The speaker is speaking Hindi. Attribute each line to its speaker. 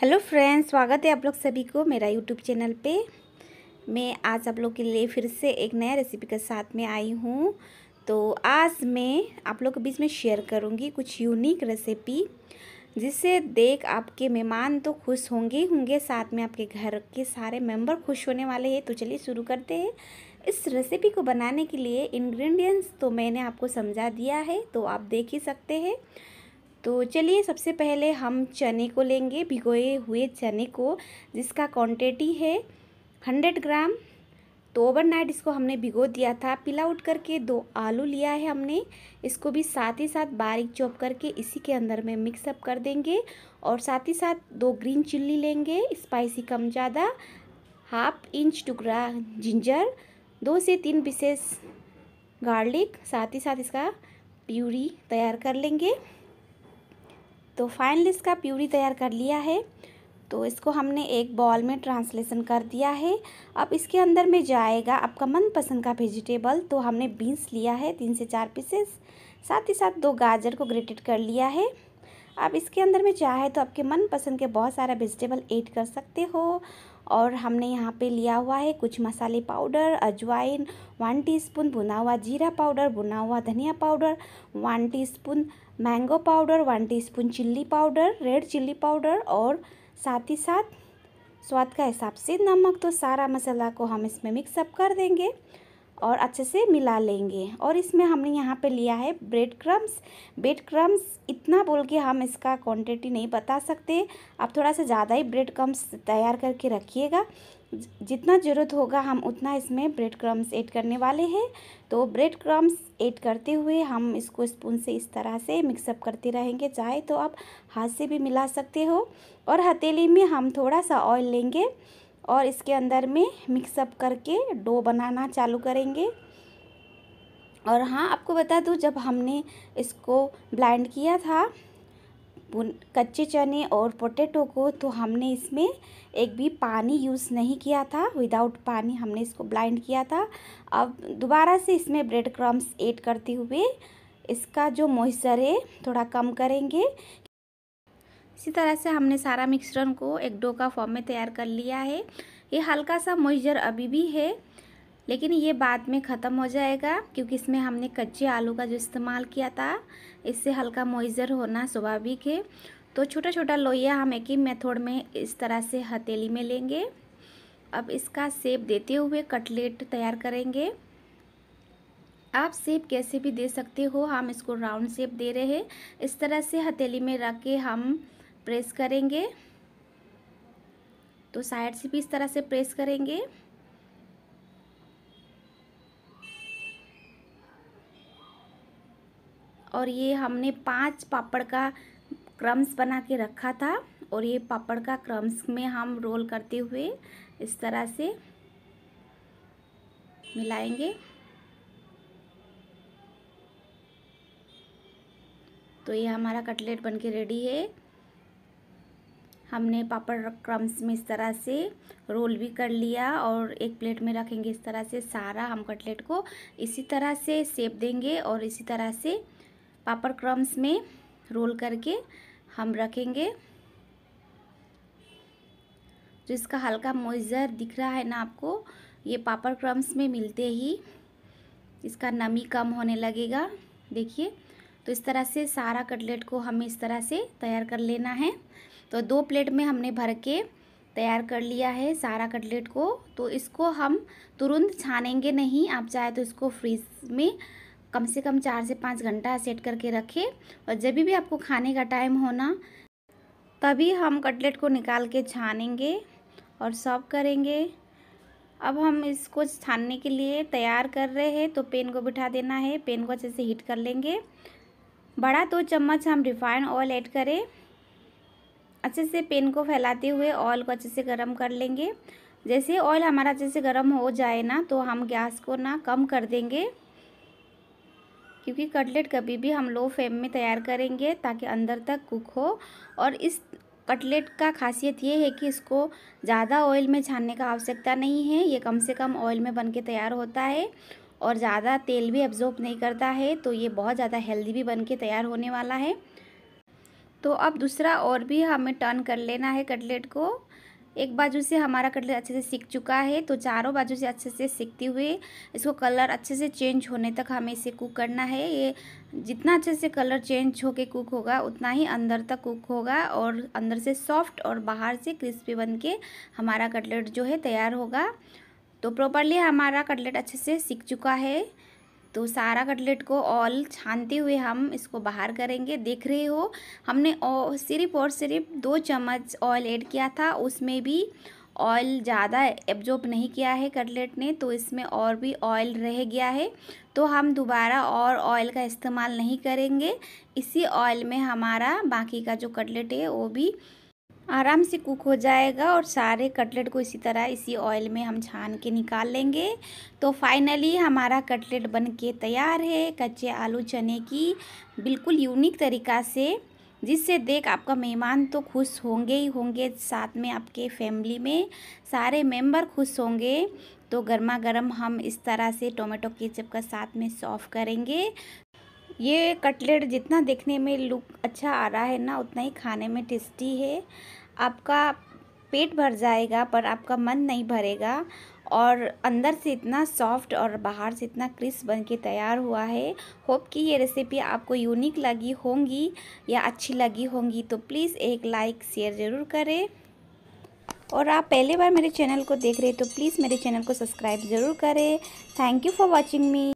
Speaker 1: हेलो फ्रेंड्स स्वागत है आप लोग सभी को मेरा यूट्यूब चैनल पे मैं आज आप लोग के लिए फिर से एक नया रेसिपी के साथ में आई हूँ तो आज मैं आप लोग के बीच में शेयर करूँगी कुछ यूनिक रेसिपी जिसे देख आपके मेहमान तो खुश होंगे होंगे साथ में आपके घर के सारे मेंबर खुश होने वाले हैं तो चलिए शुरू करते हैं इस रेसिपी को बनाने के लिए इन्ग्रीडियंट्स तो मैंने आपको समझा दिया है तो आप देख ही सकते हैं तो चलिए सबसे पहले हम चने को लेंगे भिगोए हुए चने को जिसका क्वांटिटी है हंड्रेड ग्राम तो ओवरनाइट इसको हमने भिगो दिया था पिला उठ करके दो आलू लिया है हमने इसको भी साथ ही साथ बारीक चॉप करके इसी के अंदर में मिक्सअप कर देंगे और साथ ही साथ दो ग्रीन चिल्ली लेंगे स्पाइसी कम ज़्यादा हाफ इंच टुकड़ा जिंजर दो से तीन पीसेस गार्लिक साथ ही साथ इसका प्यूरी तैयार कर लेंगे तो फाइनली इसका प्यूरी तैयार कर लिया है तो इसको हमने एक बॉल में ट्रांसलेशन कर दिया है अब इसके अंदर में जाएगा आपका मनपसंद का वेजिटेबल तो हमने बीन्स लिया है तीन से चार पीसेस साथ ही साथ दो गाजर को ग्रेटेड कर लिया है आप इसके अंदर में चाहे तो आपके मनपसंद के बहुत सारा वेजिटेबल ऐड कर सकते हो और हमने यहाँ पे लिया हुआ है कुछ मसाले पाउडर अजवाइन वन टीस्पून भुना हुआ जीरा पाउडर भुना हुआ धनिया powder one teaspoon mango powder one teaspoon chilli powder red chilli powder और साथ ही साथ स्वाद का हिसाब से नमक तो सारा मसाला को हम इसमें मिक्सअप कर देंगे और अच्छे से मिला लेंगे और इसमें हमने यहाँ पे लिया है ब्रेड क्रम्स ब्रेड क्रम्स इतना बोल के हम इसका क्वांटिटी नहीं बता सकते आप थोड़ा सा ज़्यादा ही ब्रेड क्रम्स तैयार करके रखिएगा जितना ज़रूरत होगा हम उतना इसमें ब्रेड क्रम्स ऐड करने वाले हैं तो ब्रेड क्रम्स ऐड करते हुए हम इसको स्पून से इस तरह से मिक्सअप करते रहेंगे चाहे तो आप हाथ से भी मिला सकते हो और हथेली में हम थोड़ा सा ऑयल लेंगे और इसके अंदर में मिक्सअप करके डो बनाना चालू करेंगे और हाँ आपको बता दूँ जब हमने इसको ब्लाइंड किया था कच्चे चने और पोटैटो को तो हमने इसमें एक भी पानी यूज़ नहीं किया था विदाउट पानी हमने इसको ब्लाइंड किया था अब दोबारा से इसमें ब्रेड क्रम्स ऐड करते हुए इसका जो मॉइस्चर है थोड़ा कम करेंगे इसी तरह से हमने सारा मिक्सरन को एक डो का फॉर्म में तैयार कर लिया है ये हल्का सा मॉइस्चर अभी भी है लेकिन ये बाद में ख़त्म हो जाएगा क्योंकि इसमें हमने कच्चे आलू का जो इस्तेमाल किया था इससे हल्का मॉइस्चर होना स्वाभाविक है तो छोटा छोटा लोहिया हम एक ही मेथड में इस तरह से हथेली में लेंगे अब इसका सेप देते हुए कटलेट तैयार करेंगे आप सेप कैसे भी दे सकते हो हम इसको राउंड सेप दे रहे हैं इस तरह से हथेली में रख के हम प्रेस करेंगे तो साइड से भी इस तरह से प्रेस करेंगे और ये हमने पांच पापड़ का क्रम्स बना के रखा था और ये पापड़ का क्रम्स में हम रोल करते हुए इस तरह से मिलाएंगे तो ये हमारा कटलेट बनके रेडी है हमने पापड़ क्रम्स में इस तरह से रोल भी कर लिया और एक प्लेट में रखेंगे इस तरह से सारा हम कटलेट को इसी तरह से सेप देंगे और इसी तरह से पापड़ क्रम्स में रोल करके हम रखेंगे जो इसका हल्का मोइज़र दिख रहा है ना आपको ये पापड़ क्रम्स में मिलते ही इसका नमी कम होने लगेगा देखिए तो इस तरह से सारा कटलेट को हमें इस तरह से तैयार कर लेना है तो दो प्लेट में हमने भर के तैयार कर लिया है सारा कटलेट को तो इसको हम तुरंत छानेंगे नहीं आप चाहे तो इसको फ्रीज में कम से कम चार से पाँच घंटा सेट करके रखें और जब भी आपको खाने का टाइम होना तभी हम कटलेट को निकाल के छानेंगे और सर्व करेंगे अब हम इसको छानने के लिए तैयार कर रहे हैं तो पेन को बिठा देना है पेन को अच्छे से हीट कर लेंगे बड़ा दो चम्मच हम रिफाइंड ऑयल ऐड करें अच्छे से पेन को फैलाते हुए ऑयल को अच्छे से गर्म कर लेंगे जैसे ऑयल हमारा अच्छे से गर्म हो जाए ना तो हम गैस को ना कम कर देंगे क्योंकि कटलेट कभी भी हम लो फ्लेम में तैयार करेंगे ताकि अंदर तक कुक हो और इस कटलेट का खासियत ये है कि इसको ज़्यादा ऑयल में छानने का आवश्यकता नहीं है ये कम से कम ऑयल में बन के तैयार होता है और ज़्यादा तेल भी एब्जॉर्ब नहीं करता है तो ये बहुत ज़्यादा हेल्दी भी बन के तैयार होने वाला है तो अब दूसरा और भी हमें टर्न कर लेना है कटलेट को एक बाजू से हमारा कटलेट अच्छे से सीख चुका है तो चारों बाजू से अच्छे से सीखते हुए इसको कलर अच्छे से चेंज होने तक हमें इसे कुक करना है ये जितना अच्छे से कलर चेंज होके कुक होगा उतना ही अंदर तक कुक होगा और अंदर से सॉफ्ट और बाहर से क्रिस्पी बन के हमारा कटलेट जो है तैयार होगा तो प्रॉपरली हमारा कटलेट अच्छे से सीख चुका है तो सारा कटलेट को ऑल छानते हुए हम इसको बाहर करेंगे देख रहे हो हमने सिर्फ और सिर्फ दो चम्मच ऑयल ऐड किया था उसमें भी ऑयल ज़्यादा एब्जॉर्ब नहीं किया है कटलेट ने तो इसमें और भी ऑयल रह गया है तो हम दोबारा और ऑयल का इस्तेमाल नहीं करेंगे इसी ऑयल में हमारा बाकी का जो कटलेट है वो भी आराम से कुक हो जाएगा और सारे कटलेट को इसी तरह इसी ऑयल में हम छान के निकाल लेंगे तो फाइनली हमारा कटलेट बन के तैयार है कच्चे आलू चने की बिल्कुल यूनिक तरीका से जिससे देख आपका मेहमान तो खुश होंगे ही होंगे साथ में आपके फैमिली में सारे मेंबर खुश होंगे तो गर्मा गर्म हम इस तरह से टोमेटो केचप का साथ में सॉफ़ करेंगे ये कटलेट जितना देखने में लुक अच्छा आ रहा है ना उतना ही खाने में टेस्टी है आपका पेट भर जाएगा पर आपका मन नहीं भरेगा और अंदर से इतना सॉफ्ट और बाहर से इतना क्रिस्प बन के तैयार हुआ है होप कि ये रेसिपी आपको यूनिक लगी होंगी या अच्छी लगी होंगी तो प्लीज़ एक लाइक शेयर ज़रूर करें और आप पहले बार मेरे चैनल को देख रहे हैं तो प्लीज़ मेरे चैनल को सब्सक्राइब ज़रूर करें thank you for watching me